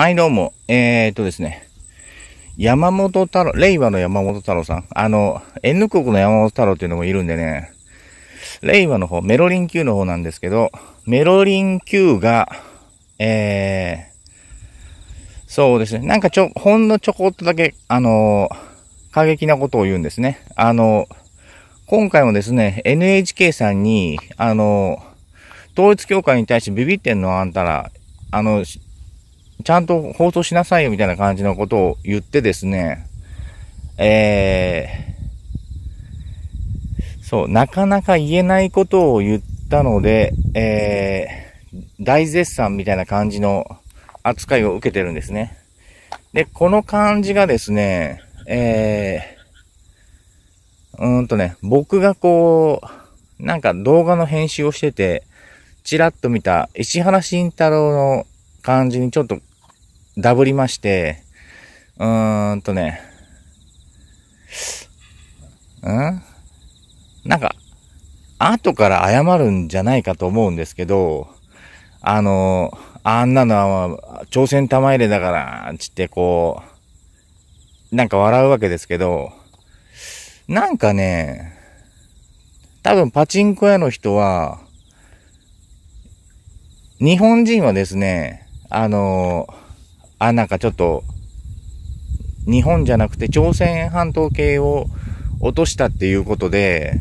はい、どうも。えー、っとですね。山本太郎、令和の山本太郎さん。あの、N 国の山本太郎っていうのもいるんでね。令和の方、メロリン Q の方なんですけど、メロリン Q が、えー、そうですね。なんかちょ、ほんのちょこっとだけ、あの過激なことを言うんですね。あの今回もですね、NHK さんに、あの統一協会に対してビビってんのあんたら、あの、ちゃんと放送しなさいよみたいな感じのことを言ってですね、えー、そう、なかなか言えないことを言ったので、えー、大絶賛みたいな感じの扱いを受けてるんですね。で、この感じがですね、えー、うんとね、僕がこう、なんか動画の編集をしてて、ちらっと見た石原慎太郎の感じにちょっとダブりまして、うーんとね、んなんか、後から謝るんじゃないかと思うんですけど、あの、あんなのは、朝鮮玉入れだから、つってこう、なんか笑うわけですけど、なんかね、多分パチンコ屋の人は、日本人はですね、あのあ、なんかちょっと、日本じゃなくて朝鮮半島系を落としたっていうことで、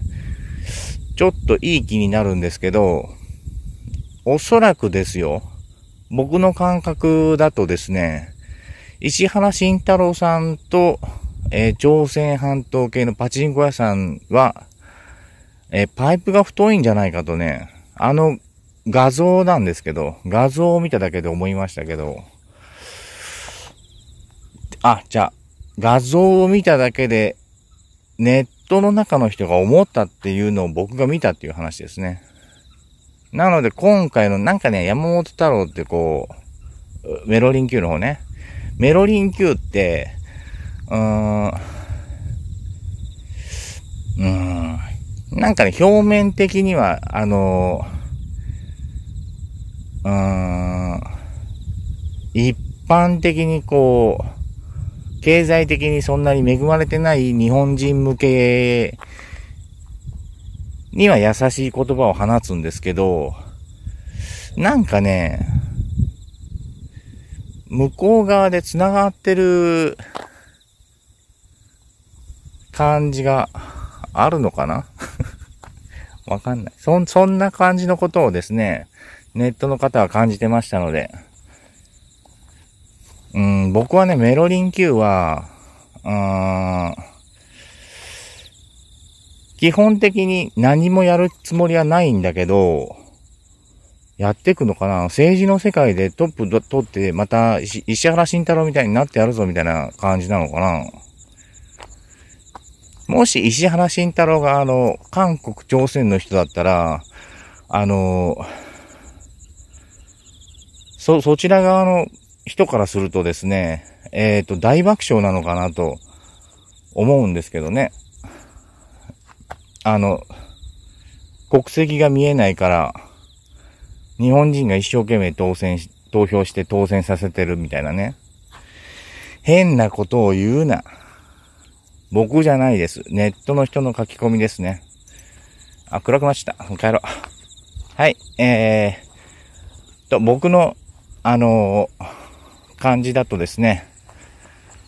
ちょっといい気になるんですけど、おそらくですよ、僕の感覚だとですね、石原慎太郎さんと、えー、朝鮮半島系のパチンコ屋さんは、えー、パイプが太いんじゃないかとね、あの画像なんですけど、画像を見ただけで思いましたけど、あ、じゃあ、画像を見ただけで、ネットの中の人が思ったっていうのを僕が見たっていう話ですね。なので今回のなんかね、山本太郎ってこう、メロリン Q の方ね。メロリン Q って、うーん、うん、なんかね、表面的には、あのー、うーん、一般的にこう、経済的にそんなに恵まれてない日本人向けには優しい言葉を放つんですけど、なんかね、向こう側で繋がってる感じがあるのかな わかんない。そ、そんな感じのことをですね、ネットの方は感じてましたので、うん、僕はね、メロリン Q は、あ基本的に何もやるつもりはないんだけど、やっていくのかな政治の世界でトップ取って、また石原慎太郎みたいになってやるぞみたいな感じなのかなもし石原慎太郎があの、韓国、朝鮮の人だったら、あの、そ、そちら側の人からするとですね、えっ、ー、と、大爆笑なのかなと思うんですけどね。あの、国籍が見えないから、日本人が一生懸命当選し、投票して当選させてるみたいなね。変なことを言うな。僕じゃないです。ネットの人の書き込みですね。あ、暗くなった。帰ろう。はい、えー、と、僕の、あのー感じだとですね、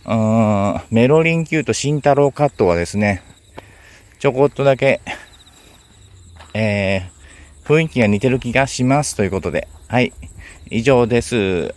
うーん、メロリン級と慎太郎カットはですね、ちょこっとだけ、えー、雰囲気が似てる気がしますということで、はい、以上です。